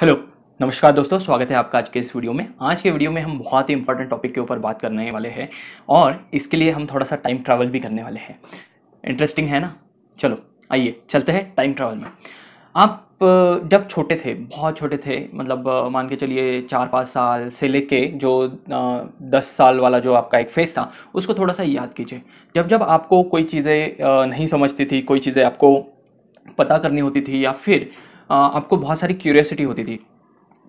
hello नमस्कार दोस्तों स्वागत है आपका आज के इस वीडियो में आज के वीडियो में हम बहुत ही इंपॉर्टेंट टॉपिक के ऊपर बात करने वाले हैं और इसके लिए हम थोड़ा सा टाइम ट्रैवल भी करने वाले हैं इंटरेस्टिंग है ना चलो आइए चलते हैं टाइम ट्रैवल में आप जब छोटे थे बहुत छोटे थे मतलब मान के चलिए चार पाँच साल से लेके जो दस साल वाला जो आपका एक फेस था उसको थोड़ा सा याद कीजिए जब जब आपको कोई चीज़ें नहीं समझती थी कोई चीज़ें आपको पता करनी होती थी या फिर आपको बहुत सारी क्यूरियसिटी होती थी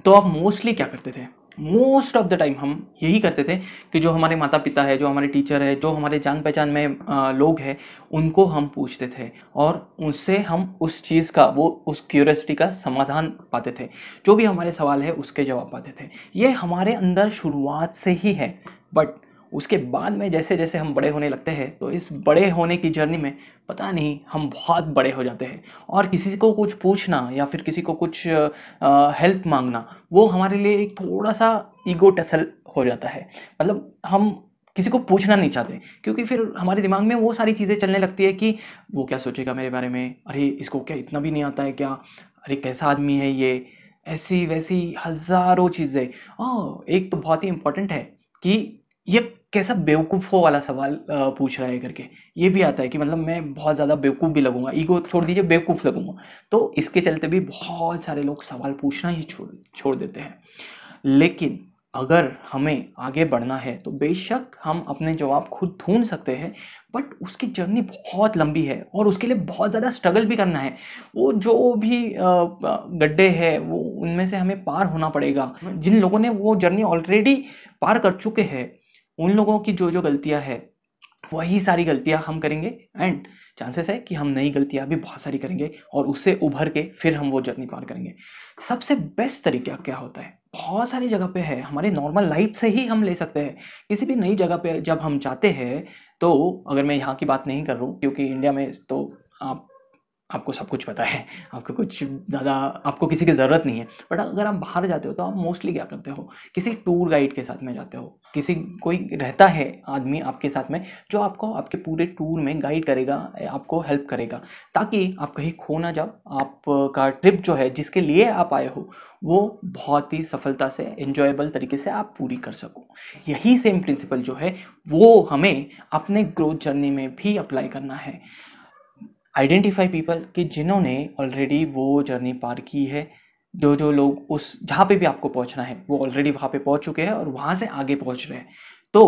तो आप मोस्टली क्या करते थे मोस्ट ऑफ द टाइम हम यही करते थे कि जो हमारे माता पिता है जो हमारे टीचर है जो हमारे जान पहचान में लोग हैं उनको हम पूछते थे और उससे हम उस चीज़ का वो उस क्यूरियसिटी का समाधान पाते थे जो भी हमारे सवाल है उसके जवाब पाते थे ये हमारे अंदर शुरुआत से ही है बट उसके बाद में जैसे जैसे हम बड़े होने लगते हैं तो इस बड़े होने की जर्नी में पता नहीं हम बहुत बड़े हो जाते हैं और किसी को कुछ पूछना या फिर किसी को कुछ हेल्प मांगना वो हमारे लिए एक थोड़ा सा ईगो टसल हो जाता है मतलब हम किसी को पूछना नहीं चाहते क्योंकि फिर हमारे दिमाग में वो सारी चीज़ें चलने लगती है कि वो क्या सोचेगा मेरे बारे में अरे इसको क्या इतना भी नहीं आता है क्या अरे कैसा आदमी है ये ऐसी वैसी हज़ारों चीज़ें हाँ, एक तो बहुत ही इम्पोर्टेंट है कि ये कैसा बेवकूफ़ों वाला सवाल पूछ रहा है करके ये भी आता है कि मतलब मैं बहुत ज़्यादा बेवकूफ़ भी लगूंगा ईगो छोड़ दीजिए बेवकूफ़ लगूंगा तो इसके चलते भी बहुत सारे लोग सवाल पूछना ही छोड़ छोड़ देते हैं लेकिन अगर हमें आगे बढ़ना है तो बेशक हम अपने जवाब खुद ढूंढ सकते हैं बट उसकी जर्नी बहुत लंबी है और उसके लिए बहुत ज़्यादा स्ट्रगल भी करना है वो जो भी गड्ढे हैं वो उनमें से हमें पार होना पड़ेगा जिन लोगों ने वो जर्नी ऑलरेडी पार कर चुके हैं उन लोगों की जो जो गलतियां हैं वही सारी गलतियां हम करेंगे एंड चांसेस है कि हम नई गलतियां भी बहुत सारी करेंगे और उससे उभर के फिर हम वो जर्नी पार करेंगे सबसे बेस्ट तरीका क्या होता है बहुत सारी जगह पे है हमारे नॉर्मल लाइफ से ही हम ले सकते हैं किसी भी नई जगह पे जब हम जाते हैं तो अगर मैं यहाँ की बात नहीं कर रहा हूँ क्योंकि इंडिया में तो आप आपको सब कुछ पता है आपको कुछ ज़्यादा आपको किसी की ज़रूरत नहीं है बट अगर आप बाहर जाते हो तो आप मोस्टली क्या करते हो किसी टूर गाइड के साथ में जाते हो किसी कोई रहता है आदमी आपके साथ में जो आपको आपके पूरे टूर में गाइड करेगा आपको हेल्प करेगा ताकि आप कहीं खो ना जाओ आपका ट्रिप जो है जिसके लिए आप आए हो वो बहुत ही सफलता से इन्जॉयबल तरीके से आप पूरी कर सको यही सेम प्रिंसिपल जो है वो हमें अपने ग्रोथ जर्नी में भी अप्लाई करना है आइडेंटिफाई पीपल कि जिन्होंने ऑलरेडी वो जर्नी पार की है जो जो लोग उस जहाँ पे भी आपको पहुँचना है वो ऑलरेडी वहाँ पे पहुँच चुके हैं और वहाँ से आगे पहुँच रहे हैं तो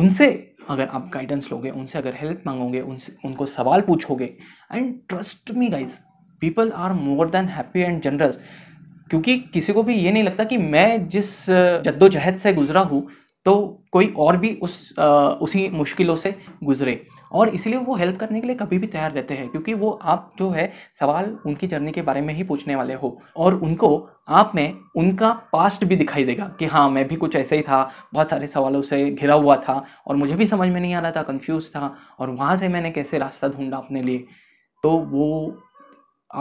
उनसे अगर आप गाइडेंस लोगे उनसे अगर हेल्प मांगोगे उनसे उनको सवाल पूछोगे and trust me guys people are more than happy and generous क्योंकि किसी को भी ये नहीं लगता कि मैं जिस जद्दोजहद से गुजरा हूँ तो कोई और भी उस आ, उसी मुश्किलों से गुजरे और इसलिए वो हेल्प करने के लिए कभी भी तैयार रहते हैं क्योंकि वो आप जो है सवाल उनकी जर्नी के बारे में ही पूछने वाले हो और उनको आप में उनका पास्ट भी दिखाई देगा कि हाँ मैं भी कुछ ऐसे ही था बहुत सारे सवालों से घिरा हुआ था और मुझे भी समझ में नहीं आ रहा था कन्फ्यूज़ था और वहाँ से मैंने कैसे रास्ता ढूंढा अपने लिए तो वो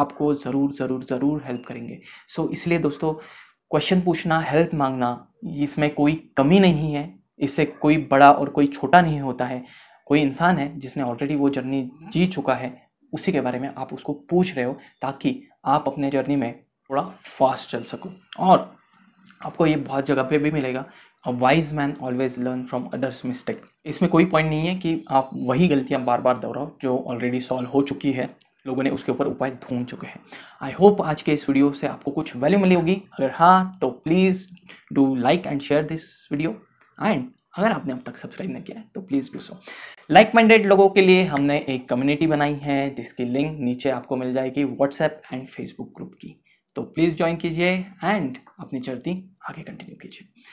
आपको ज़रूर ज़रूर ज़रूर हेल्प करेंगे सो so, इसलिए दोस्तों क्वेश्चन पूछना हेल्प मांगना इसमें कोई कमी नहीं है इससे कोई बड़ा और कोई छोटा नहीं होता है कोई इंसान है जिसने ऑलरेडी वो जर्नी जी चुका है उसी के बारे में आप उसको पूछ रहे हो ताकि आप अपने जर्नी में थोड़ा फास्ट चल सको और आपको ये बहुत जगह पे भी मिलेगा a wise man always learn from others mistake इसमें कोई पॉइंट नहीं है कि आप वही गलतियाँ बार बार दोहराओ जो ऑलरेडी सॉल्व हो चुकी है लोगों ने उसके ऊपर उपाय ढूंढ चुके हैं आई होप आज के इस वीडियो से आपको कुछ वैल्यू मिली होगी अगर हाँ तो please do like and share this video and अगर आपने अब तक सब्सक्राइब नहीं किया है तो please do so like minded लोगों के लिए हमने एक कम्युनिटी बनाई है जिसकी लिंक नीचे आपको मिल जाएगी व्हाट्सएप एंड फेसबुक ग्रुप की तो प्लीज़ ज्वाइन कीजिए एंड अपनी चर्ती आगे कंटिन्यू कीजिए